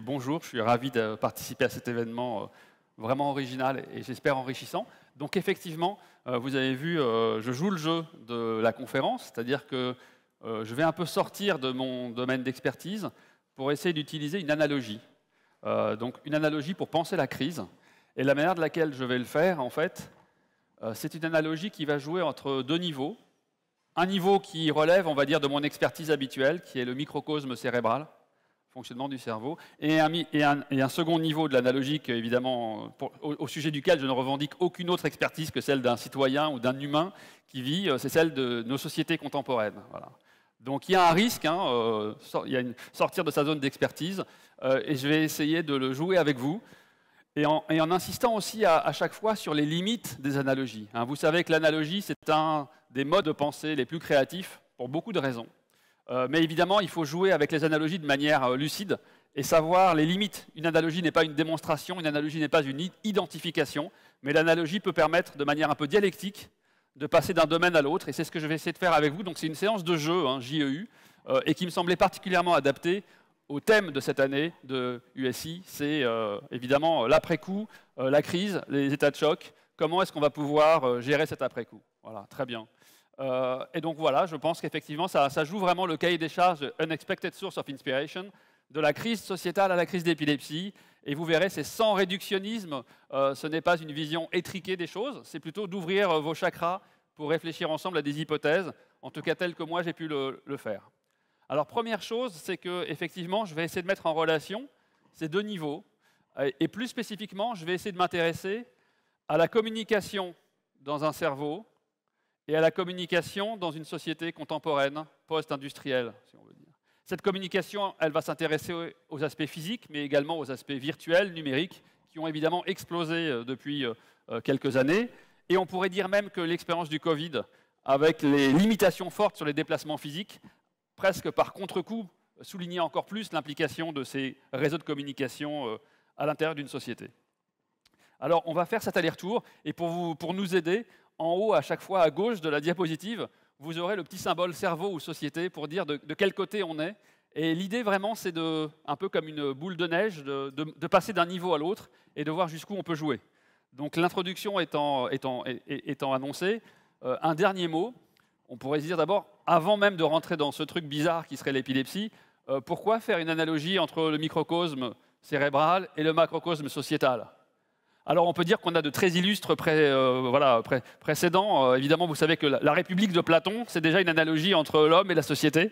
bonjour. Je suis ravi de participer à cet événement euh, vraiment original et j'espère enrichissant. Donc effectivement, euh, vous avez vu, euh, je joue le jeu de la conférence, c'est-à-dire que je vais un peu sortir de mon domaine d'expertise pour essayer d'utiliser une analogie. donc une analogie pour penser la crise. Et la manière de laquelle je vais le faire, en fait, c'est une analogie qui va jouer entre deux niveaux. Un niveau qui relève, on va dire, de mon expertise habituelle, qui est le microcosme cérébral, fonctionnement du cerveau, et un, second niveau de l'analogie évidemment, au, sujet duquel je ne revendique aucune autre expertise que celle d'un citoyen ou d'un humain qui vit, euh, c'est celle de nos sociétés contemporaines. Donc il y a un risque, hein, euh, il y a une, sortir de sa zone d'expertise, euh, et je vais essayer de le jouer avec vous, et en, insistant aussi à, chaque fois sur les limites des analogies. Hein. Vous savez que l'analogie, c'est un des modes de pensée les plus créatifs, pour beaucoup de raisons. Euh, mais évidemment, il faut jouer avec les analogies de manière euh, lucide et savoir les limites. Une analogie n'est pas une démonstration, une analogie n'est pas une identification, mais l'analogie peut permettre de manière un peu dialectique de passer d'un domaine à l'autre, et c'est ce que je vais essayer de faire avec vous. Donc c'est une séance de jeu, hein, JEU, e et qui me semblait particulièrement adaptée au thème de cette année de USI, c'est euh, évidemment l'après-coup, la crise, les états de choc, comment est-ce qu'on va pouvoir gérer cet après-coup. Voilà, très bien. Euh, et donc voilà, je pense qu'effectivement, ça, joue vraiment le cahier des charges Unexpected Source of Inspiration, de la crise sociétale à la crise d'épilepsie. Et vous verrez, c'est sans réductionnisme, euh, ce n'est pas une vision étriquée des choses, c'est plutôt d'ouvrir euh, vos chakras pour réfléchir ensemble à des hypothèses, en tout cas telles que moi j'ai pu le, le, faire. Alors première chose, c'est que effectivement, je vais essayer de mettre en relation ces deux niveaux, et plus spécifiquement, je vais essayer de m'intéresser à la communication dans un cerveau et à la communication dans une société contemporaine, post-industrielle, si on veut dire. Cette communication, elle va s'intéresser aux aspects physiques, mais également aux aspects virtuels, numériques, qui ont évidemment explosé euh, depuis euh, euh, quelques années. Et on pourrait dire même que l'expérience du Covid, avec les limitations fortes sur les déplacements physiques, presque par contre-coup, soulignait encore plus l'implication de ces réseaux de communication à l'intérieur d'une société. Alors, on va faire cet aller-retour, et pour, pour nous aider, en haut, à chaque fois à gauche de la diapositive, vous aurez le petit symbole cerveau ou société pour dire de, quel côté on est. Et l'idée vraiment, c'est de, un peu comme une boule de neige, de, passer d'un niveau à l'autre et de voir jusqu'où on peut jouer. Donc l'introduction étant, annoncée, euh, un dernier mot. On pourrait se dire d'abord, avant même de rentrer dans ce truc bizarre qui serait l'épilepsie, euh, pourquoi faire une analogie entre le microcosme cérébral et le macrocosme sociétal alors on peut dire qu'on a de très illustres euh, précédents. Euh, évidemment, vous savez que la, République de Platon, c'est déjà une analogie entre l'homme et la société,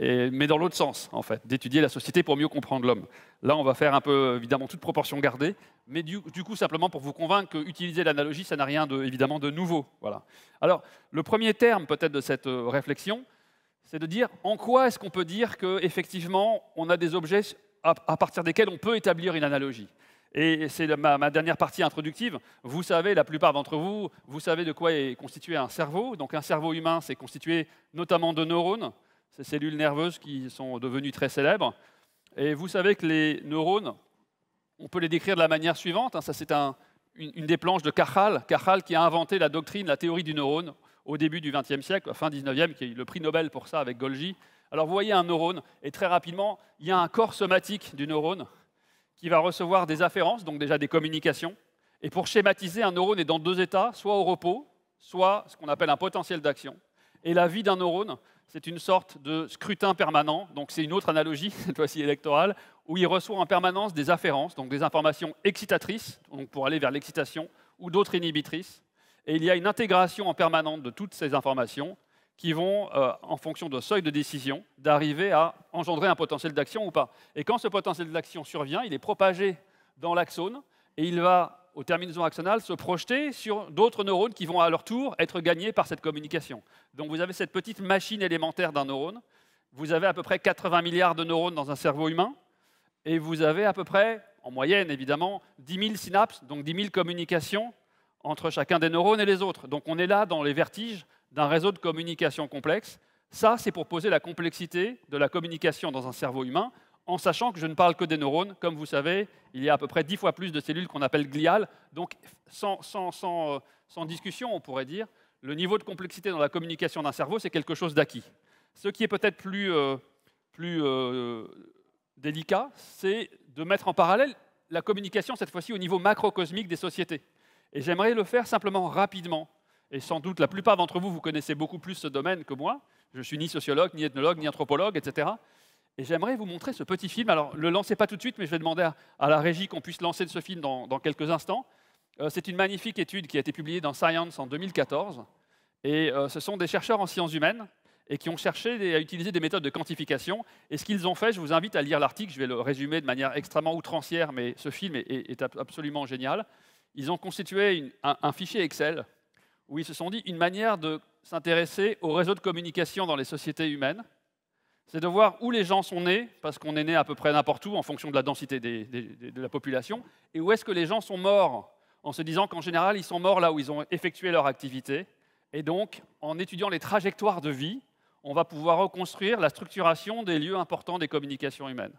mais dans l'autre sens, en fait, d'étudier la société pour mieux comprendre l'homme. Là, on va faire un peu, évidemment, toute proportion gardée, mais du, coup, simplement pour vous convaincre qu'utiliser l'analogie, ça n'a rien, de, évidemment, de nouveau. Voilà. Alors, le premier terme, peut-être, de cette euh, réflexion, c'est de dire en quoi est-ce qu'on peut dire qu'effectivement, on a des objets à partir desquels on peut établir une analogie. Et c'est ma, dernière partie introductive. Vous savez, la plupart d'entre vous, vous savez de quoi est constitué un cerveau. Donc un cerveau humain, c'est constitué notamment de neurones, ces cellules nerveuses qui sont devenues très célèbres. Et vous savez que les neurones, on peut les décrire de la manière suivante. Hein. Ça, c'est une, une, des planches de Cajal, Cajal qui a inventé la doctrine, la théorie du neurone au début du XXe siècle, fin XIXe, qui a eu le prix Nobel pour ça avec Golgi. Alors vous voyez un neurone, et très rapidement, il y a un corps somatique du neurone, qui va recevoir des afférences, donc déjà des communications. Et pour schématiser, un neurone est dans deux états, soit au repos, soit ce qu'on appelle un potentiel d'action. Et la vie d'un neurone, c'est une sorte de scrutin permanent, donc c'est une autre analogie, cette fois-ci électorale, où il reçoit en permanence des afférences, donc des informations excitatrices, donc pour aller vers l'excitation, ou d'autres inhibitrices. Et il y a une intégration en permanence de toutes ces informations qui vont, euh, en fonction de seuil de décision, d'arriver à engendrer un potentiel d'action ou pas. Et quand ce potentiel d'action survient, il est propagé dans l'axone et il va, aux terminaisons axonales, se projeter sur d'autres neurones qui vont à leur tour être gagnés par cette communication. Donc vous avez cette petite machine élémentaire d'un neurone, vous avez à peu près 80 milliards de neurones dans un cerveau humain, et vous avez à peu près, en moyenne évidemment, 10 000 synapses, donc 10 000 communications entre chacun des neurones et les autres. Donc on est là dans les vertiges d'un réseau de communication complexe. Ça, c'est pour poser la complexité de la communication dans un cerveau humain, en sachant que je ne parle que des neurones. Comme vous savez, il y a à peu près dix fois plus de cellules qu'on appelle gliales. Donc, sans, euh, discussion, on pourrait dire, le niveau de complexité dans la communication d'un cerveau, c'est quelque chose d'acquis. Ce qui est peut-être plus, euh, euh, délicat, c'est de mettre en parallèle la communication, cette fois-ci, au niveau macrocosmique des sociétés. Et j'aimerais le faire simplement rapidement, et sans doute la plupart d'entre vous, vous connaissez beaucoup plus ce domaine que moi. Je suis ni sociologue, ni ethnologue, ni anthropologue, etc. Et j'aimerais vous montrer ce petit film. Alors, ne le lancez pas tout de suite, mais je vais demander à, la régie qu'on puisse lancer ce film dans, quelques instants. Euh, c'est une magnifique étude qui a été publiée dans Science en 2014. Et euh, ce sont des chercheurs en sciences humaines et qui ont cherché à utiliser des méthodes de quantification. Et ce qu'ils ont fait, je vous invite à lire l'article, je vais le résumer de manière extrêmement outrancière, mais ce film est, absolument génial. Ils ont constitué un fichier Excel où ils se sont dit une manière de s'intéresser aux réseaux de communication dans les sociétés humaines, c'est de voir où les gens sont nés, parce qu'on est né à peu près n'importe où en fonction de la densité de la population, et où est-ce que les gens sont morts, en se disant qu'en général, ils sont morts là où ils ont effectué leur activité. Et donc, en étudiant les trajectoires de vie, on va pouvoir reconstruire la structuration des lieux importants des communications humaines.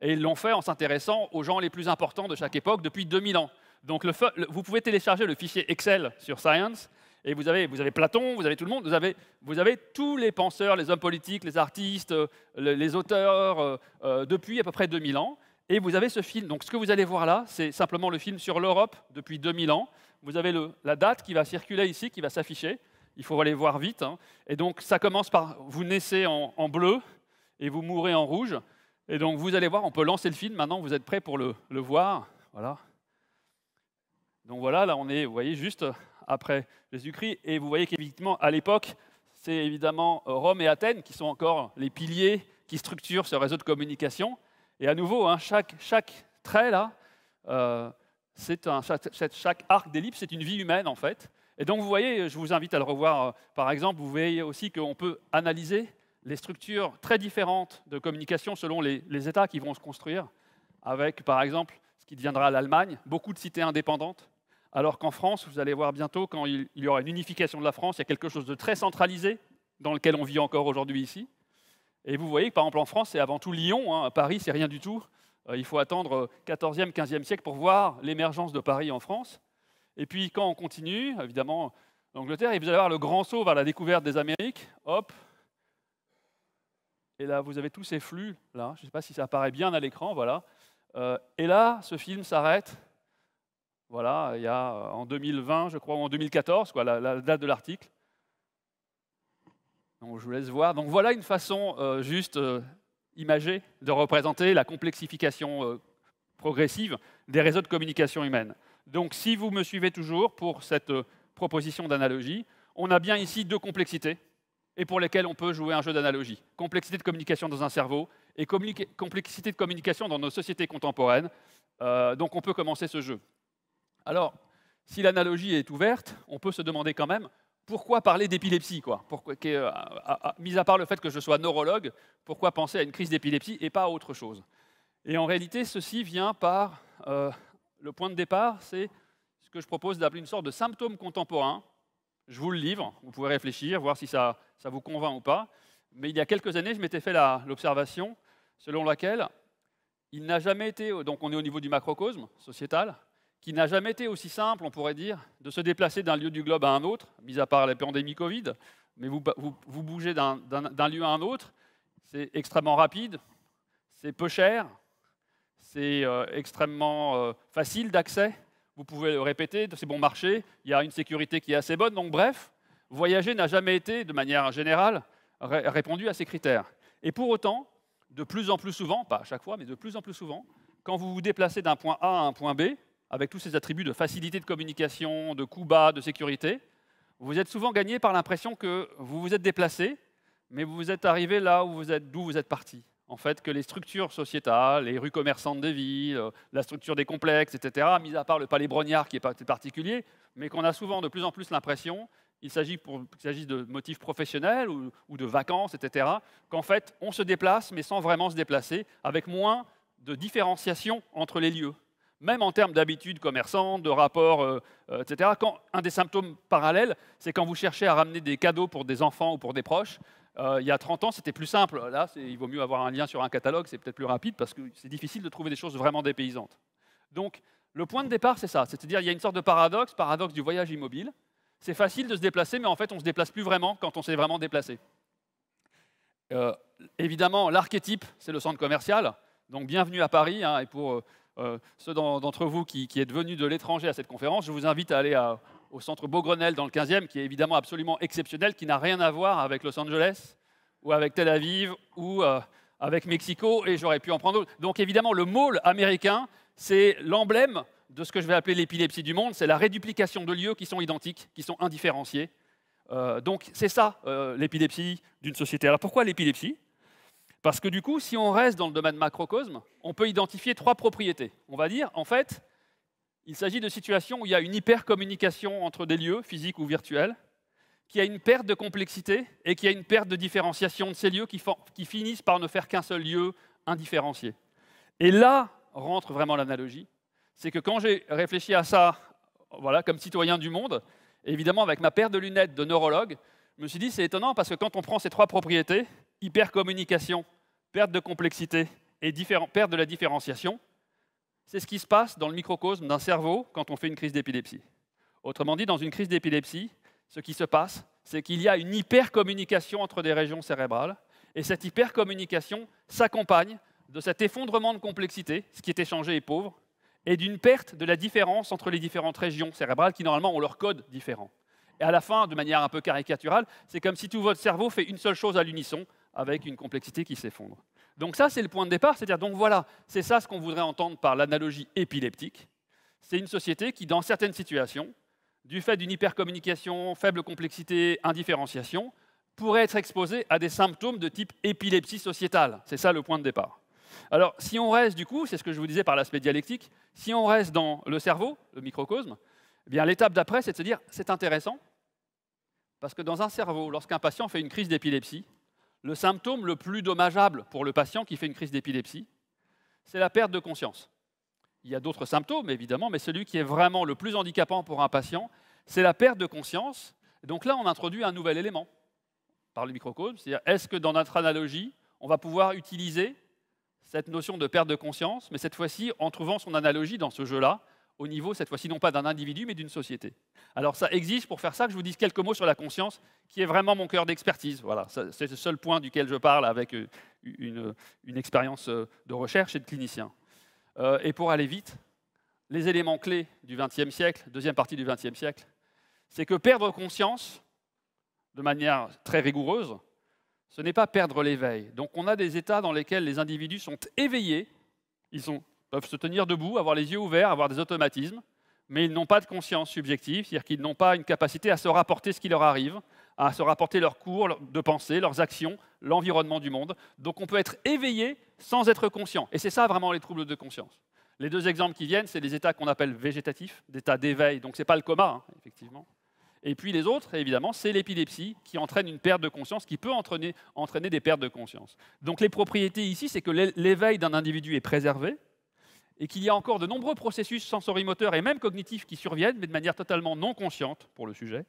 Et ils l'ont fait en s'intéressant aux gens les plus importants de chaque époque depuis 2000 ans. Donc vous pouvez télécharger le fichier Excel sur Science et vous avez, vous avez Platon, vous avez tout le monde, vous avez, vous avez tous les penseurs, les hommes politiques, les artistes, euh, les, auteurs, euh, euh, depuis à peu près 2000 ans. Et vous avez ce film. Donc ce que vous allez voir là, c'est simplement le film sur l'Europe depuis 2000 ans. Vous avez la date qui va circuler ici, qui va s'afficher. Il faut aller voir vite. Hein. Et donc ça commence par vous naissez en, bleu et vous mourrez en rouge. Et donc vous allez voir, on peut lancer le film. Maintenant, vous êtes prêts pour le, le voir. Voilà. Donc voilà, là on est, vous voyez, juste après Jésus-Christ. Et vous voyez qu'évidemment, à l'époque, c'est évidemment euh, Rome et Athènes qui sont encore les piliers qui structurent ce réseau de communication. Et à nouveau, hein, chaque, chaque, trait là, euh, un, chaque, arc d'ellipse, c'est une vie humaine en fait. Et donc vous voyez, je vous invite à le revoir euh, par exemple, vous voyez aussi qu'on peut analyser les structures très différentes de communication selon les États qui vont se construire, avec par exemple ce qui deviendra l'Allemagne, beaucoup de cités indépendantes, alors qu'en France, vous allez voir bientôt, quand il, y aura une unification de la France, il y a quelque chose de très centralisé dans lequel on vit encore aujourd'hui ici. Et vous voyez que par exemple en France, c'est avant tout Lyon, hein. Paris, c'est rien du tout. Euh, il faut attendre 14e, euh, 15e siècle pour voir l'émergence de Paris en France. Et puis quand on continue, évidemment, l'Angleterre, et vous allez voir le grand saut vers la découverte des Amériques, hop. Et là, vous avez tous ces flux, là, je ne sais pas si ça apparaît bien à l'écran, voilà. Euh, et là, ce film s'arrête voilà, il y a euh, en 2020, je crois, ou en 2014, la, date de l'article. Donc je vous laisse voir. Donc voilà une façon euh, juste euh, imagée de représenter la complexification progressive des réseaux de communication humaine. Donc si vous me suivez toujours pour cette proposition d'analogie, on a bien ici deux complexités et pour lesquelles on peut jouer un jeu d'analogie. Complexité de communication dans un cerveau et complexité de communication dans nos sociétés contemporaines. donc on peut commencer ce jeu. Alors, si l'analogie est ouverte, on peut se demander quand même pourquoi parler d'épilepsie quoi euh, Mis à part le fait que je sois neurologue, pourquoi penser à une crise d'épilepsie et pas à autre chose Et en réalité, ceci vient par euh, le point de départ, c'est ce que je propose d'appeler une sorte de symptôme contemporain. Je vous le livre, vous pouvez réfléchir, voir si ça, ça vous convainc ou pas. Mais il y a quelques années, je m'étais fait l'observation selon laquelle il n'a jamais été, donc on est au niveau du macrocosme sociétal, qui n'a jamais été aussi simple, on pourrait dire, de se déplacer d'un lieu du globe à un autre, mis à part la pandémie Covid, mais vous, bougez d'un lieu à un autre, c'est extrêmement rapide, c'est peu cher, c'est euh, extrêmement euh, facile d'accès, vous pouvez le répéter, c'est bon marché, il y a une sécurité qui est assez bonne, donc bref, voyager n'a jamais été, de manière générale, répondu à ces critères. Et pour autant, de plus en plus souvent, pas à chaque fois, mais de plus en plus souvent, quand vous vous déplacez d'un point A à un point B, avec tous ces attributs de facilité de communication, de coût bas, de sécurité, vous êtes souvent gagné par l'impression que vous vous êtes déplacé, mais vous vous êtes arrivé là où vous êtes, d'où vous êtes parti. En fait, que les structures sociétales, les rues commerçantes des villes, euh, la structure des complexes, etc., mis à part le palais brognard qui est particulier, mais qu'on a souvent de plus en plus l'impression, il s'agit de motifs professionnels ou de vacances, etc., qu'en fait, on se déplace, mais sans vraiment se déplacer, avec moins de différenciation entre les lieux même en termes d'habitudes commerçantes, de rapports, euh, euh, etc. Quand, un des symptômes parallèles, c'est quand vous cherchez à ramener des cadeaux pour des enfants ou pour des proches. Euh, il y a 30 ans, c'était plus simple. Là, il vaut mieux avoir un lien sur un catalogue, c'est peut-être plus rapide parce que c'est difficile de trouver des choses vraiment dépaysantes. Donc, le point de départ, c'est ça. C'est-à-dire, il y a une sorte de paradoxe, paradoxe du voyage immobile. C'est facile de se déplacer, mais en fait, on ne se déplace plus vraiment quand on s'est vraiment déplacé. évidemment, l'archétype, c'est le centre commercial. Donc bienvenue à Paris, hein, et pour euh, ceux d'entre vous qui, qui, êtes venus de l'étranger à cette conférence, je vous invite à aller au centre Beaugrenelle dans le 15e, qui est évidemment absolument exceptionnel, qui n'a rien à voir avec Los Angeles ou avec Tel Aviv ou euh, avec Mexico, et j'aurais pu en prendre d'autres. Donc évidemment, le mall américain, c'est l'emblème de ce que je vais appeler l'épilepsie du monde, c'est la réduplication de lieux qui sont identiques, qui sont indifférenciés. Euh, donc c'est ça l'épilepsie d'une société. Alors pourquoi l'épilepsie parce que du coup, si on reste dans le domaine macrocosme, on peut identifier trois propriétés. On va dire, en fait, il s'agit de situations où il y a une hypercommunication entre des lieux, physiques ou virtuels, qui a une perte de complexité et qui a une perte de différenciation de ces lieux qui, finissent par ne faire qu'un seul lieu indifférencié. Et là rentre vraiment l'analogie. C'est que quand j'ai réfléchi à ça, voilà, comme citoyen du monde, évidemment avec ma paire de lunettes de neurologue, je me suis dit c'est étonnant parce que quand on prend ces trois propriétés, hypercommunication, perte de complexité et perte de la différenciation, c'est ce qui se passe dans le microcosme d'un cerveau quand on fait une crise d'épilepsie. Autrement dit, dans une crise d'épilepsie, ce qui se passe, c'est qu'il y a une hypercommunication entre des régions cérébrales, et cette hypercommunication s'accompagne de cet effondrement de complexité, ce qui est échangé et pauvre, et d'une perte de la différence entre les différentes régions cérébrales qui normalement ont leur code différent. Et à la fin, de manière un peu caricaturale, c'est comme si tout votre cerveau fait une seule chose à l'unisson, avec une complexité qui s'effondre. Donc ça, c'est le point de départ, c'est-à-dire, donc voilà, c'est ça ce qu'on voudrait entendre par l'analogie épileptique. C'est une société qui, dans certaines situations, du fait d'une hypercommunication, faible complexité, indifférenciation, pourrait être exposée à des symptômes de type épilepsie sociétale. C'est ça le point de départ. Alors, si on reste, du coup, c'est ce que je vous disais par l'aspect dialectique, si on reste dans le cerveau, le microcosme, eh bien l'étape d'après, c'est de se dire, c'est intéressant, parce que dans un cerveau, lorsqu'un patient fait une crise d'épilepsie, le symptôme le plus dommageable pour le patient qui fait une crise d'épilepsie, c'est la perte de conscience. Il y a d'autres symptômes, évidemment, mais celui qui est vraiment le plus handicapant pour un patient, c'est la perte de conscience. Donc là, on introduit un nouvel élément par le microcosme, c'est-à-dire est-ce que dans notre analogie, on va pouvoir utiliser cette notion de perte de conscience, mais cette fois-ci en trouvant son analogie dans ce jeu-là, au niveau, cette fois-ci, non pas d'un individu, mais d'une société. Alors ça existe, pour faire ça, que je vous dise quelques mots sur la conscience, qui est vraiment mon cœur d'expertise. Voilà, c'est le seul point duquel je parle avec euh, une, expérience euh, de recherche et de clinicien. Euh, et pour aller vite, les éléments clés du XXe siècle, deuxième partie du XXe siècle, c'est que perdre conscience, de manière très rigoureuse, ce n'est pas perdre l'éveil. Donc on a des états dans lesquels les individus sont éveillés, ils sont peuvent se tenir debout, avoir les yeux ouverts, avoir des automatismes, mais ils n'ont pas de conscience subjective, c'est-à-dire qu'ils n'ont pas une capacité à se rapporter ce qui leur arrive, à se rapporter leurs cours de pensée, leurs actions, l'environnement du monde. Donc on peut être éveillé sans être conscient. Et c'est ça vraiment les troubles de conscience. Les deux exemples qui viennent, c'est les états qu'on appelle végétatifs, des états d'éveil, donc ce n'est pas le coma, hein, effectivement. Et puis les autres, évidemment, c'est l'épilepsie qui entraîne une perte de conscience, qui peut entraîner, entraîner des pertes de conscience. Donc les propriétés ici, c'est que l'éveil d'un individu est préservé, et qu'il y a encore de nombreux processus sensorimoteurs et même cognitifs qui surviennent, mais de manière totalement non consciente pour le sujet,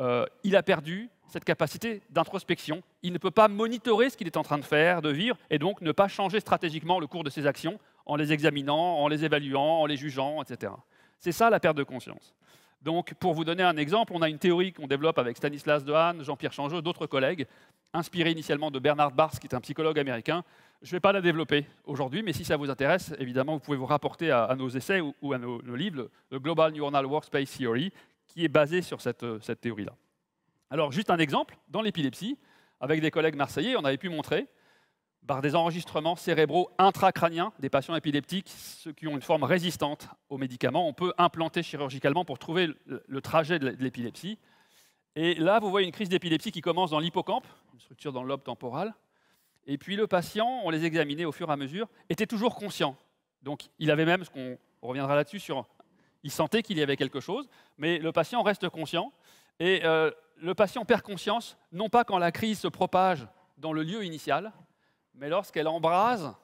euh, il a perdu cette capacité d'introspection. Il ne peut pas monitorer ce qu'il est en train de faire, de vivre, et donc ne pas changer stratégiquement le cours de ses actions en les examinant, en les évaluant, en les jugeant, etc. C'est ça la perte de conscience. Donc, pour vous donner un exemple, on a une théorie qu'on développe avec Stanislas Dehaene, Jean-Pierre Changeux, d'autres collègues, inspirée initialement de Bernard Bars, qui est un psychologue américain, je ne vais pas la développer aujourd'hui, mais si ça vous intéresse, évidemment, vous pouvez vous rapporter à, nos essais ou, à nos, livres, le Global Neuronal Workspace Theory, qui est basé sur euh, cette, théorie-là. Alors, juste un exemple, dans l'épilepsie, avec des collègues marseillais, on avait pu montrer, par des enregistrements cérébraux intracrâniens des patients épileptiques, ceux qui ont une forme résistante aux médicaments, on peut implanter chirurgicalement pour trouver le trajet de l'épilepsie. Et là, vous voyez une crise d'épilepsie qui commence dans l'hippocampe, une structure dans le lobe temporal, et puis le patient, on les examinait au fur et à mesure, était toujours conscient. Donc il avait même, ce qu'on reviendra là-dessus, sur, il sentait qu'il y avait quelque chose, mais le patient reste conscient. Et euh, le patient perd conscience, non pas quand la crise se propage dans le lieu initial, mais lorsqu'elle embrase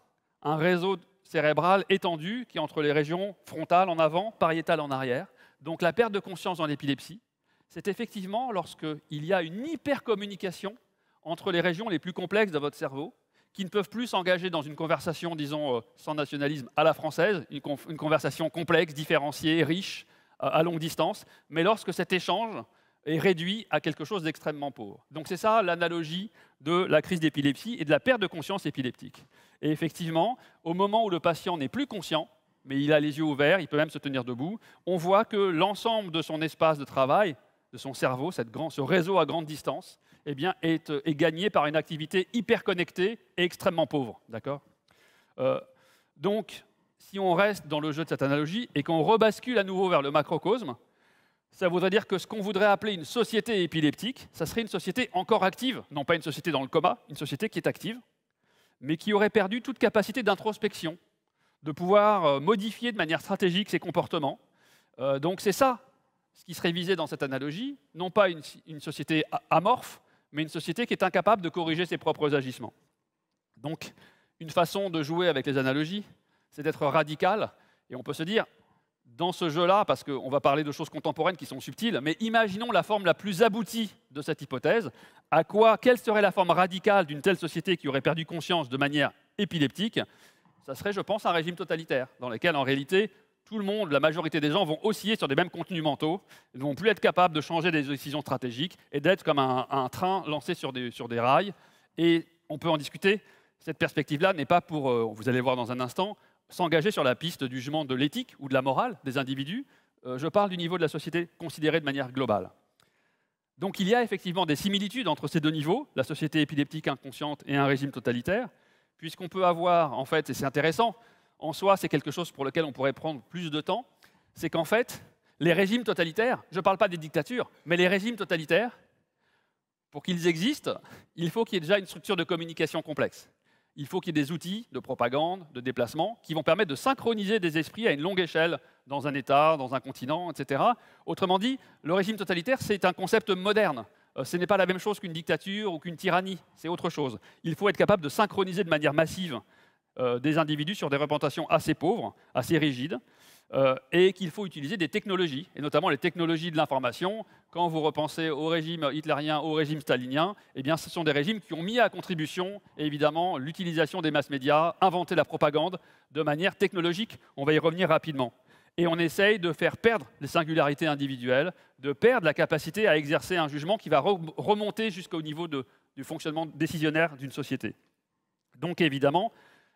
un réseau cérébral étendu qui est entre les régions frontales en avant, pariétales en arrière. Donc la perte de conscience dans l'épilepsie, c'est effectivement lorsqu'il y a une hypercommunication entre les régions les plus complexes de votre cerveau, qui ne peuvent plus s'engager dans une conversation, disons, euh, sans nationalisme à la française, une, conversation complexe, différenciée, riche, à longue distance, mais lorsque cet échange est réduit à quelque chose d'extrêmement pauvre. Donc c'est ça l'analogie de la crise d'épilepsie et de la perte de conscience épileptique. Et effectivement, au moment où le patient n'est plus conscient, mais il a les yeux ouverts, il peut même se tenir debout, on voit que l'ensemble de son espace de travail, de son cerveau, cette ce réseau à grande distance, eh bien, euh, est, gagnée par une activité hyper connectée et extrêmement pauvre. D'accord euh, donc, si on reste dans le jeu de cette analogie et qu'on rebascule à nouveau vers le macrocosme, ça voudrait dire que ce qu'on voudrait appeler une société épileptique, ça serait une société encore active, non pas une société dans le coma, une société qui est active, mais qui aurait perdu toute capacité d'introspection, de pouvoir euh, modifier de manière stratégique ses comportements. donc c'est ça ce qui serait visé dans cette analogie, non pas une société amorphe, mais une société qui est incapable de corriger ses propres agissements. Donc, une façon de jouer avec les analogies, c'est d'être radical, et on peut se dire, dans ce jeu-là, parce qu'on va parler de choses contemporaines qui sont subtiles, mais imaginons la forme la plus aboutie de cette hypothèse. À quoi, quelle serait la forme radicale d'une telle société qui aurait perdu conscience de manière épileptique Ça serait, je pense, un régime totalitaire, dans lequel, en réalité, tout le monde, la majorité des gens vont osciller sur des mêmes contenus mentaux, ne vont plus être capables de changer des décisions stratégiques et d'être comme un, train lancé sur des, rails. Et on peut en discuter. Cette perspective-là n'est pas pour, euh, vous allez voir dans un instant, s'engager sur la piste du jugement de l'éthique ou de la morale des individus. Euh, je parle du niveau de la société considérée de manière globale. Donc il y a effectivement des similitudes entre ces deux niveaux, la société épileptique inconsciente et un régime totalitaire, puisqu'on peut avoir, en fait, et c'est intéressant, en soi, c'est quelque chose pour lequel on pourrait prendre plus de temps, c'est qu'en fait, les régimes totalitaires, je ne parle pas des dictatures, mais les régimes totalitaires, pour qu'ils existent, il faut qu'il y ait déjà une structure de communication complexe. Il faut qu'il y ait des outils de propagande, de déplacement, qui vont permettre de synchroniser des esprits à une longue échelle, dans un État, dans un continent, etc. Autrement dit, le régime totalitaire, c'est un concept moderne. Euh, ce n'est pas la même chose qu'une dictature ou qu'une tyrannie, c'est autre chose. Il faut être capable de synchroniser de manière massive euh, des individus sur des représentations assez pauvres, assez rigides, euh, et qu'il faut utiliser des technologies, et notamment les technologies de l'information. Quand vous repensez au régime hitlérien, au régime stalinien, eh bien, ce sont des régimes qui ont mis à contribution, évidemment, l'utilisation des masses médias, inventé la propagande de manière technologique. On va y revenir rapidement. Et on essaye de faire perdre les singularités individuelles, de perdre la capacité à exercer un jugement qui va remonter jusqu'au niveau du fonctionnement décisionnaire d'une société. Donc évidemment,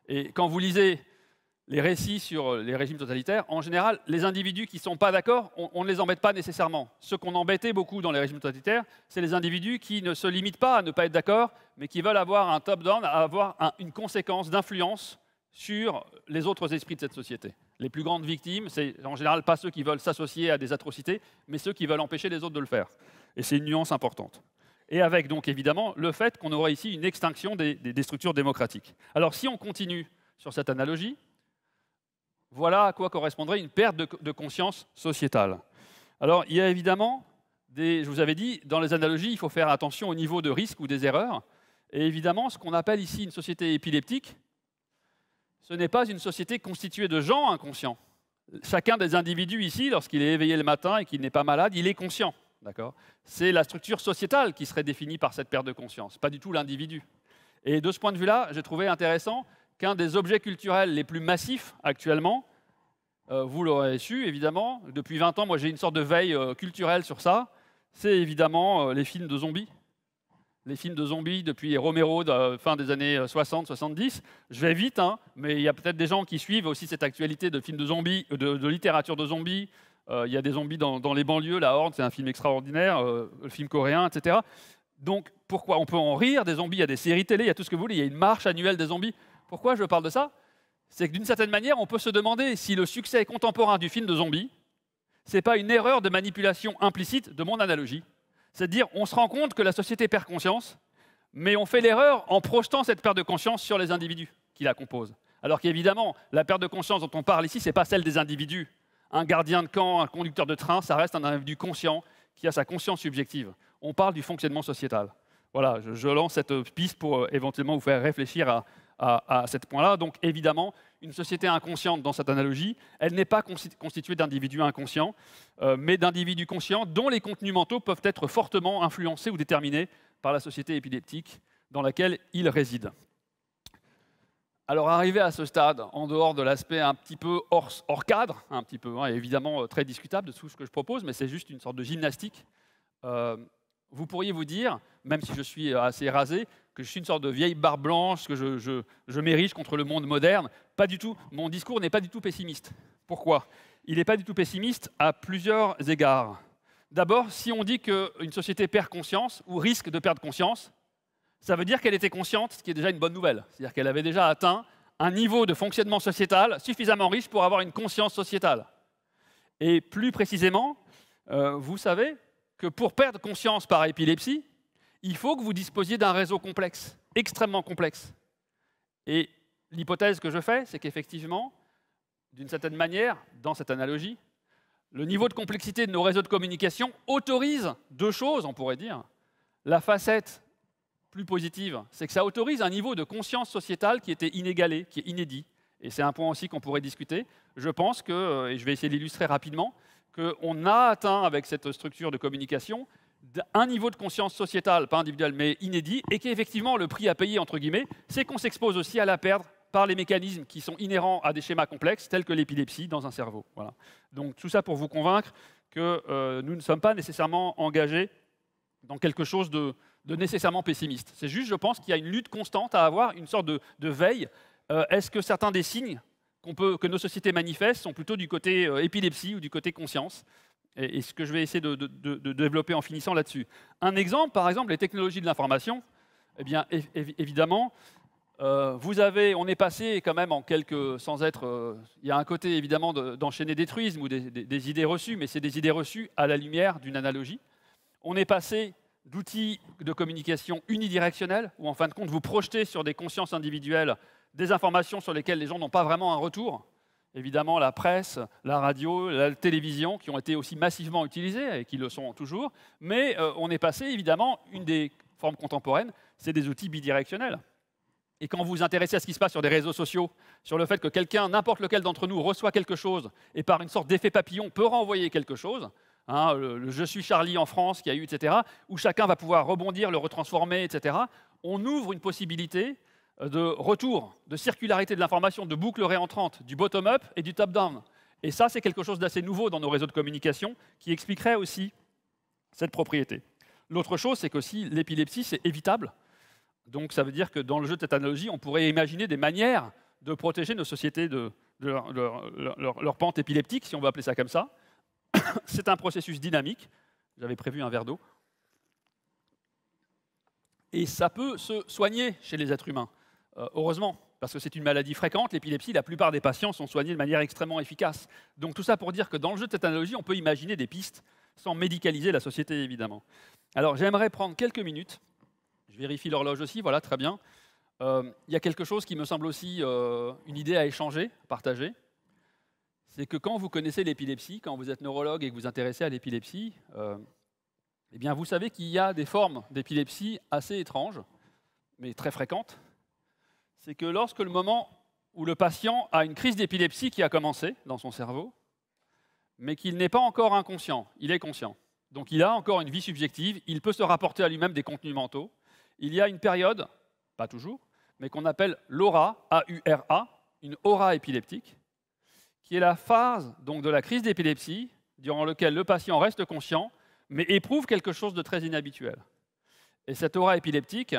et quand vous lisez les récits sur euh, les régimes totalitaires, en général, les individus qui ne sont pas d'accord, on, ne les embête pas nécessairement. Ce qu'on embêtait beaucoup dans les régimes totalitaires, c'est les individus qui ne se limitent pas à ne pas être d'accord, mais qui veulent avoir un top-down, avoir une conséquence d'influence sur les autres esprits de cette société. Les plus grandes victimes, c'est en général pas ceux qui veulent s'associer à des atrocités, mais ceux qui veulent empêcher les autres de le faire. Et c'est une nuance importante et avec donc évidemment le fait qu'on aurait ici une extinction des, structures démocratiques. Alors si on continue sur cette analogie, voilà à quoi correspondrait une perte de, conscience sociétale. Alors il y a évidemment des, je vous avais dit, dans les analogies, il faut faire attention au niveau de risque ou des erreurs. Et évidemment, ce qu'on appelle ici une société épileptique, ce n'est pas une société constituée de gens inconscients. Chacun des individus ici, lorsqu'il est éveillé le matin et qu'il n'est pas malade, il est conscient. C'est la structure sociétale qui serait définie par cette perte de conscience, pas du tout l'individu. Et de ce point de vue-là, j'ai trouvé intéressant qu'un des objets culturels les plus massifs actuellement, euh, vous l'aurez su évidemment, depuis 20 ans, moi j'ai une sorte de veille euh, culturelle sur ça, c'est évidemment euh, les films de zombies. Les films de zombies depuis Romero, fin des années 60-70. Je vais vite, hein, mais il y a peut-être des gens qui suivent aussi cette actualité de films de zombies, de littérature de zombies, euh, il y a des zombies dans, les banlieues, La Horde, c'est un film extraordinaire, euh, le film coréen, etc. Donc pourquoi On peut en rire, des zombies, il y a des séries télé, il y a tout ce que vous voulez, il y a une marche annuelle des zombies. Pourquoi je parle de ça C'est que d'une certaine manière, on peut se demander si le succès contemporain du film de zombies, c'est pas une erreur de manipulation implicite de mon analogie. C'est-à-dire, on se rend compte que la société perd conscience, mais on fait l'erreur en projetant cette perte de conscience sur les individus qui la composent. Alors qu'évidemment, la perte de conscience dont on parle ici, ce n'est pas celle des individus un gardien de camp, un conducteur de train, ça reste un individu conscient qui a sa conscience subjective. On parle du fonctionnement sociétal. Voilà, je, lance cette piste pour euh, éventuellement vous faire réfléchir à, ce point-là. Donc évidemment, une société inconsciente dans cette analogie, elle n'est pas constituée d'individus inconscients, euh, mais d'individus conscients dont les contenus mentaux peuvent être fortement influencés ou déterminés par la société épileptique dans laquelle ils résident. Alors arrivé à ce stade, en dehors de l'aspect un petit peu hors, cadre, un petit peu, hein, évidemment euh, très discutable de tout ce que je propose, mais c'est juste une sorte de gymnastique, euh, vous pourriez vous dire, même si je suis euh, assez rasé, que je suis une sorte de vieille barbe blanche, que je, je m'érige contre le monde moderne. Pas du tout, mon discours n'est pas du tout pessimiste. Pourquoi Il n'est pas du tout pessimiste à plusieurs égards. D'abord, si on dit qu'une société perd conscience ou risque de perdre conscience, ça veut dire qu'elle était consciente, ce qui est déjà une bonne nouvelle. C'est-à-dire qu'elle avait déjà atteint un niveau de fonctionnement sociétal suffisamment riche pour avoir une conscience sociétale. Et plus précisément, euh, vous savez que pour perdre conscience par épilepsie, il faut que vous disposiez d'un réseau complexe, extrêmement complexe. Et l'hypothèse que je fais, c'est qu'effectivement, d'une certaine manière, dans cette analogie, le niveau de complexité de nos réseaux de communication autorise deux choses, on pourrait dire. La facette plus positive, c'est que ça autorise un niveau de conscience sociétale qui était inégalé, qui est inédit. Et c'est un point aussi qu'on pourrait discuter. Je pense que, euh, et je vais essayer d'illustrer rapidement, qu'on a atteint avec cette structure de communication un niveau de conscience sociétale, pas individuelle, mais inédit, et qu'effectivement le prix à payer, entre guillemets, c'est qu'on s'expose aussi à la perdre par les mécanismes qui sont inhérents à des schémas complexes, tels que l'épilepsie dans un cerveau. Voilà. Donc tout ça pour vous convaincre que euh, nous ne sommes pas nécessairement engagés dans quelque chose de, de nécessairement pessimiste. C'est juste, je pense, qu'il y a une lutte constante à avoir, une sorte de, veille. Euh, est-ce que certains des signes peut, que nos sociétés manifestent sont plutôt du côté euh, épilepsie ou du côté conscience et, ce que je vais essayer de, développer en finissant là-dessus. Un exemple, par exemple, les technologies de l'information. Eh bien, évidemment, euh, vous avez, on est passé quand même en quelques, sans être, il y a un côté évidemment d'enchaîner des truismes ou des, idées reçues, mais c'est des idées reçues à la lumière d'une analogie. On est passé d'outils de communication unidirectionnels, où en fin de compte, vous projetez sur des consciences individuelles des informations sur lesquelles les gens n'ont pas vraiment un retour. Évidemment, la presse, la radio, la télévision, qui ont été aussi massivement utilisées et qui le sont toujours. Mais euh, on est passé, évidemment, une des formes contemporaines, c'est des outils bidirectionnels. Et quand vous vous intéressez à ce qui se passe sur des réseaux sociaux, sur le fait que quelqu'un, n'importe lequel d'entre nous, reçoit quelque chose et par une sorte d'effet papillon peut renvoyer quelque chose, Hein, le, Je suis Charlie en France qui a eu, etc., où chacun va pouvoir rebondir, le retransformer, etc., on ouvre une possibilité euh, de retour, de circularité de l'information, de boucle réentrante, du bottom-up et du top-down. Et ça, c'est quelque chose d'assez nouveau dans nos réseaux de communication qui expliquerait aussi cette propriété. L'autre chose, c'est que si l'épilepsie, c'est évitable. Donc ça veut dire que dans le jeu de cette analogie, on pourrait imaginer des manières de protéger nos sociétés de, leur, pente épileptique, si on veut appeler ça comme ça. C'est un processus dynamique. J'avais prévu un verre d'eau. Et ça peut se soigner chez les êtres humains, euh, heureusement, parce que c'est une maladie fréquente, l'épilepsie, la plupart des patients sont soignés de manière extrêmement efficace. Donc tout ça pour dire que dans le jeu de cette analogie, on peut imaginer des pistes sans médicaliser la société, évidemment. Alors j'aimerais prendre quelques minutes, je vérifie l'horloge aussi, voilà, très bien. Euh, il y a quelque chose qui me semble aussi euh, une idée à échanger, à partager c'est que quand vous connaissez l'épilepsie, quand vous êtes neurologue et que vous vous intéressez à l'épilepsie, euh, eh bien vous savez qu'il y a des formes d'épilepsie assez étranges, mais très fréquentes. C'est que lorsque le moment où le patient a une crise d'épilepsie qui a commencé dans son cerveau, mais qu'il n'est pas encore inconscient, il est conscient. Donc il a encore une vie subjective, il peut se rapporter à lui-même des contenus mentaux. Il y a une période, pas toujours, mais qu'on appelle l'aura, A-U-R-A, une aura épileptique, qui est la phase donc, de la crise d'épilepsie, durant laquelle le patient reste conscient, mais éprouve quelque chose de très inhabituel. Et cette aura épileptique,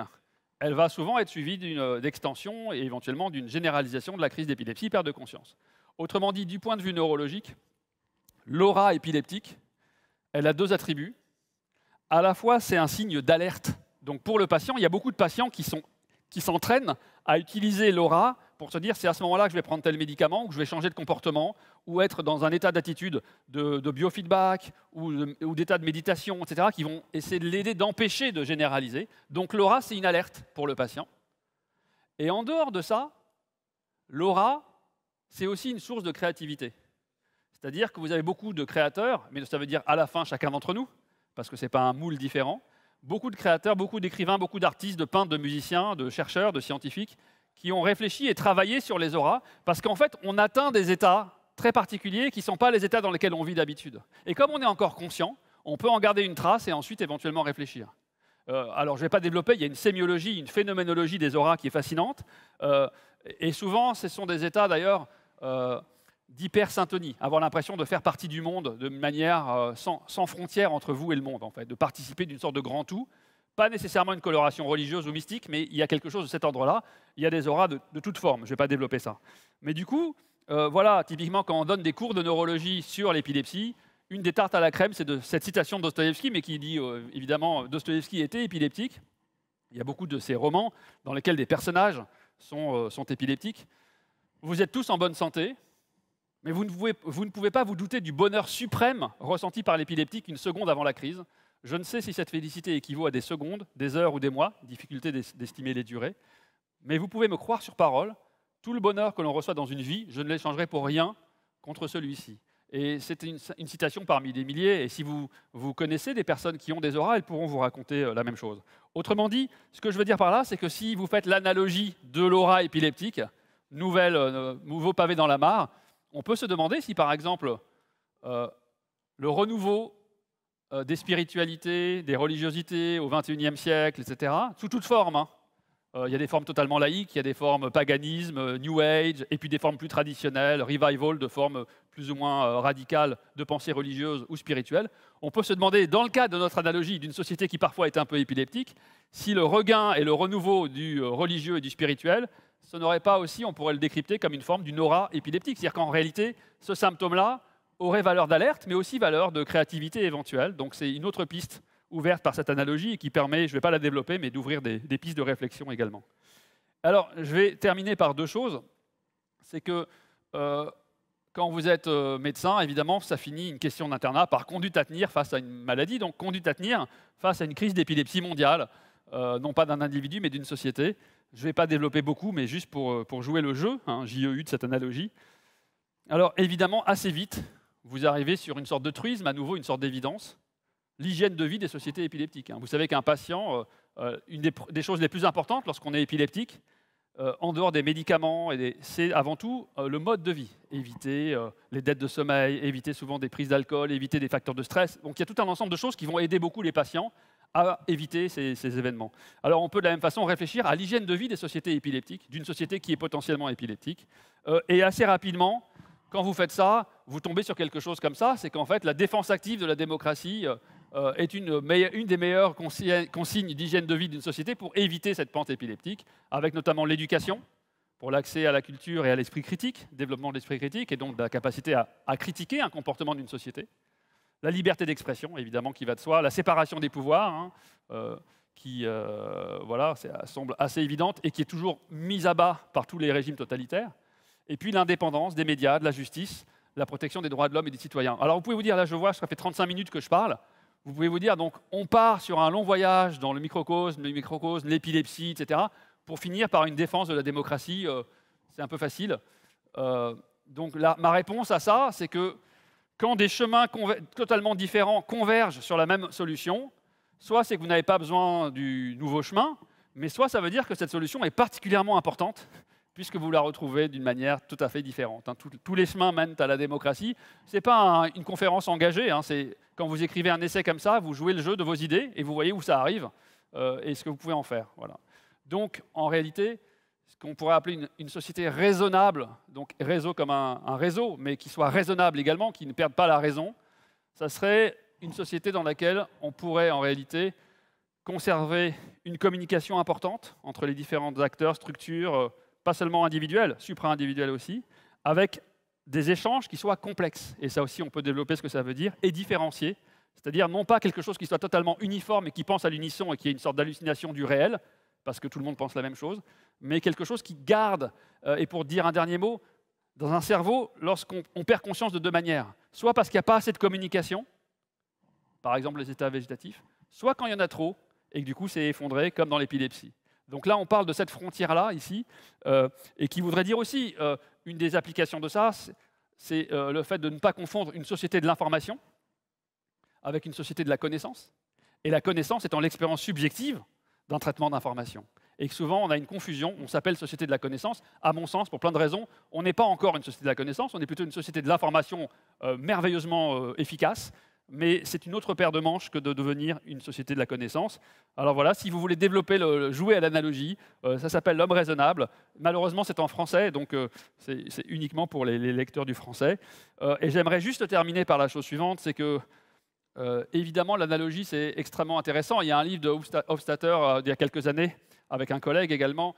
elle va souvent être suivie d'une euh, extension et éventuellement d'une généralisation de la crise d'épilepsie, perte de conscience. Autrement dit, du point de vue neurologique, l'aura épileptique, elle a deux attributs. À la fois, c'est un signe d'alerte. Donc pour le patient, il y a beaucoup de patients qui s'entraînent qui à utiliser l'aura pour se dire c'est à ce moment-là que je vais prendre tel médicament, ou que je vais changer de comportement, ou être dans un état d'attitude de, biofeedback, ou d'état de, de méditation, etc., qui vont essayer de l'aider, d'empêcher de généraliser. Donc l'aura, c'est une alerte pour le patient. Et en dehors de ça, l'aura, c'est aussi une source de créativité. C'est-à-dire que vous avez beaucoup de créateurs, mais ça veut dire à la fin chacun d'entre nous, parce que ce n'est pas un moule différent, beaucoup de créateurs, beaucoup d'écrivains, beaucoup d'artistes, de peintres, de musiciens, de chercheurs, de scientifiques, qui ont réfléchi et travaillé sur les auras, parce qu'en fait, on atteint des états très particuliers qui ne sont pas les états dans lesquels on vit d'habitude. Et comme on est encore conscient, on peut en garder une trace et ensuite éventuellement réfléchir. Euh, alors, je ne vais pas développer, il y a une sémiologie, une phénoménologie des auras qui est fascinante. Euh, et souvent, ce sont des états d'ailleurs dhyper euh, d'hypersyntonie, avoir l'impression de faire partie du monde de manière sans, frontière frontières entre vous et le monde, en fait, de participer d'une sorte de grand tout pas nécessairement une coloration religieuse ou mystique, mais il y a quelque chose de cet ordre-là. Il y a des auras de, de toutes formes, je ne vais pas développer ça. Mais du coup, euh, voilà, typiquement quand on donne des cours de neurologie sur l'épilepsie, une des tartes à la crème, c'est de cette citation de Dostoevsky, mais qui dit euh, évidemment Dostoïevski était épileptique. Il y a beaucoup de ces romans dans lesquels des personnages sont, euh, sont épileptiques. Vous êtes tous en bonne santé, mais vous vous ne pouvez pas vous douter du bonheur suprême ressenti par l'épileptique une seconde avant la crise. Je ne sais si cette félicité équivaut à des secondes, des heures ou des mois, difficulté d'estimer les durées, mais vous pouvez me croire sur parole, tout le bonheur que l'on reçoit dans une vie, je ne l'échangerai pour rien contre celui-ci. Et c'est une, citation parmi des milliers, et si vous, vous connaissez des personnes qui ont des auras, elles pourront vous raconter euh, la même chose. Autrement dit, ce que je veux dire par là, c'est que si vous faites l'analogie de l'aura épileptique, nouvelle, euh, nouveau pavé dans la mare, on peut se demander si par exemple euh, le renouveau euh, des spiritualités, des religiosités au XXIe siècle, etc., sous toutes formes. Hein. Euh, il y a des formes totalement laïques, il y a des formes paganisme, euh, New Age, et puis des formes plus traditionnelles, revival, de formes plus ou moins radicales de pensée religieuse ou spirituelle. On peut se demander, dans le cadre de notre analogie d'une société qui parfois est un peu épileptique, si le regain et le renouveau du religieux et du spirituel, ce n'aurait pas aussi, on pourrait le décrypter comme une forme d'une aura épileptique. C'est-à-dire qu'en réalité, ce symptôme-là, aurait valeur d'alerte, mais aussi valeur de créativité éventuelle. Donc c'est une autre piste ouverte par cette analogie qui permet, je ne vais pas la développer, mais d'ouvrir des, pistes de réflexion également. Alors, je vais terminer par deux choses. C'est que euh, quand vous êtes euh, médecin, évidemment, ça finit une question d'internat par conduite à tenir face à une maladie, donc conduite à tenir face à une crise d'épilepsie mondiale, euh, non pas d'un individu, mais d'une société. Je ne vais pas développer beaucoup, mais juste pour, jouer le jeu, hein, JEU de cette analogie. Alors évidemment, assez vite, vous arrivez sur une sorte de truisme, à nouveau une sorte d'évidence, l'hygiène de vie des sociétés épileptiques. Hein. Vous savez qu'un patient, euh, euh, une des, choses les plus importantes lorsqu'on est épileptique, euh, en dehors des médicaments, c'est avant tout le mode de vie. Éviter les dettes de sommeil, éviter souvent des prises d'alcool, éviter des facteurs de stress. Donc il y a tout un ensemble de choses qui vont aider beaucoup les patients à éviter ces événements. Alors on peut de la même façon réfléchir à l'hygiène de vie des sociétés épileptiques, d'une société qui est potentiellement épileptique. et assez rapidement, quand vous faites ça, vous tombez sur quelque chose comme ça, c'est qu'en fait, la défense active de la démocratie euh, euh, est une, des meilleures consignes d'hygiène de vie d'une société pour éviter cette pente épileptique, avec notamment l'éducation, pour l'accès à la culture et à l'esprit critique, développement de l'esprit critique, et donc de la capacité à, critiquer un comportement d'une société. La liberté d'expression, évidemment, qui va de soi, la séparation des pouvoirs, hein, euh, qui voilà, semble assez évidente et qui est toujours mise à bas par tous les régimes totalitaires et puis l'indépendance des médias, de la justice, la protection des droits de l'homme et des citoyens. Alors vous pouvez vous dire, là je vois, ça fait 35 minutes que je parle, vous pouvez vous dire, donc on part sur un long voyage dans le microcosme, le microcosme, l'épilepsie, etc., pour finir par une défense de la démocratie, euh, c'est un peu facile. Euh, donc ma réponse à ça, c'est que quand des chemins totalement différents convergent sur la même solution, soit c'est que vous n'avez pas besoin du nouveau chemin, mais soit ça veut dire que cette solution est particulièrement importante puisque vous la retrouvez d'une manière tout à fait différente. Hein. tous les chemins mènent à la démocratie. Ce n'est pas une conférence engagée, hein, c'est quand vous écrivez un essai comme ça, vous jouez le jeu de vos idées et vous voyez où ça arrive euh, et ce que vous pouvez en faire. Voilà. Donc, en réalité, ce qu'on pourrait appeler une, société raisonnable, donc réseau comme un, un, réseau, mais qui soit raisonnable également, qui ne perde pas la raison, ça serait une société dans laquelle on pourrait en réalité conserver une communication importante entre les différents acteurs, structures, euh, pas seulement individuel, supra individuel aussi, avec des échanges qui soient complexes. Et ça aussi, on peut développer ce que ça veut dire, et différencier, c'est-à-dire non pas quelque chose qui soit totalement uniforme et qui pense à l'unisson et qui est une sorte d'hallucination du réel, parce que tout le monde pense la même chose, mais quelque chose qui garde, euh, et pour dire un dernier mot, dans un cerveau, lorsqu'on perd conscience de deux manières, soit parce qu'il n'y a pas assez de communication, par exemple les états végétatifs, soit quand il y en a trop, et que du coup c'est effondré, comme dans l'épilepsie. Donc là, on parle de cette frontière-là, ici, euh, et qui voudrait dire aussi, euh, une des applications de ça, c'est euh, le fait de ne pas confondre une société de l'information avec une société de la connaissance, et la connaissance étant l'expérience subjective d'un traitement d'information. Et que souvent, on a une confusion, on s'appelle société de la connaissance, à mon sens, pour plein de raisons, on n'est pas encore une société de la connaissance, on est plutôt une société de l'information merveilleusement efficace, mais c'est une autre paire de manches que de devenir une société de la connaissance. Alors voilà, si vous voulez développer, le, jouer à l'analogie, euh, ça s'appelle L'homme raisonnable. Malheureusement, c'est en français, donc euh, c'est uniquement pour les, lecteurs du français. Euh, et j'aimerais juste terminer par la chose suivante, c'est que, évidemment, l'analogie, c'est extrêmement intéressant. Il y a un livre de Hofstadter il y a quelques années, avec un collègue également,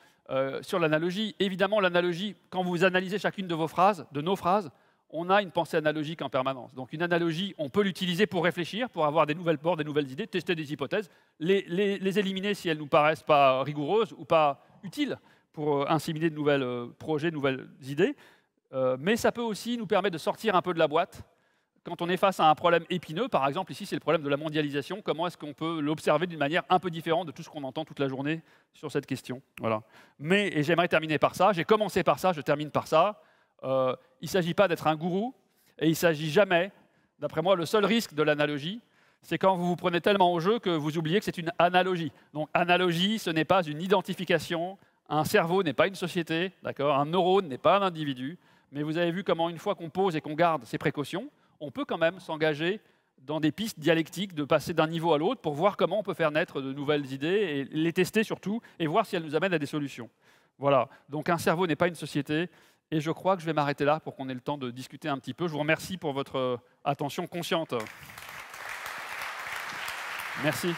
sur l'analogie. Évidemment, l'analogie, quand vous analysez chacune de vos phrases, de nos phrases, on a une pensée analogique en permanence. Donc une analogie, on peut l'utiliser pour réfléchir, pour avoir des nouvelles portes, des nouvelles idées, tester des hypothèses, les, éliminer si elles nous paraissent pas rigoureuses ou pas utiles pour euh, inséminer de nouveaux euh, projets, de nouvelles idées. Euh, mais ça peut aussi nous permettre de sortir un peu de la boîte. Quand on est face à un problème épineux, par exemple ici c'est le problème de la mondialisation, comment est-ce qu'on peut l'observer d'une manière un peu différente de tout ce qu'on entend toute la journée sur cette question voilà. Mais, j'aimerais terminer par ça, j'ai commencé par ça, je termine par ça euh, il ne s'agit pas d'être un gourou, et il ne s'agit jamais, d'après moi, le seul risque de l'analogie, c'est quand vous vous prenez tellement au jeu que vous oubliez que c'est une analogie. Donc analogie, ce n'est pas une identification, un cerveau n'est pas une société, d'accord un neurone n'est pas un individu, mais vous avez vu comment une fois qu'on pose et qu'on garde ces précautions, on peut quand même s'engager dans des pistes dialectiques, de passer d'un niveau à l'autre pour voir comment on peut faire naître de nouvelles idées et les tester surtout et voir si elles nous amènent à des solutions. Voilà, donc un cerveau n'est pas une société, et je crois que je vais m'arrêter là pour qu'on ait le temps de discuter un petit peu. Je vous remercie pour votre euh, attention consciente. Merci.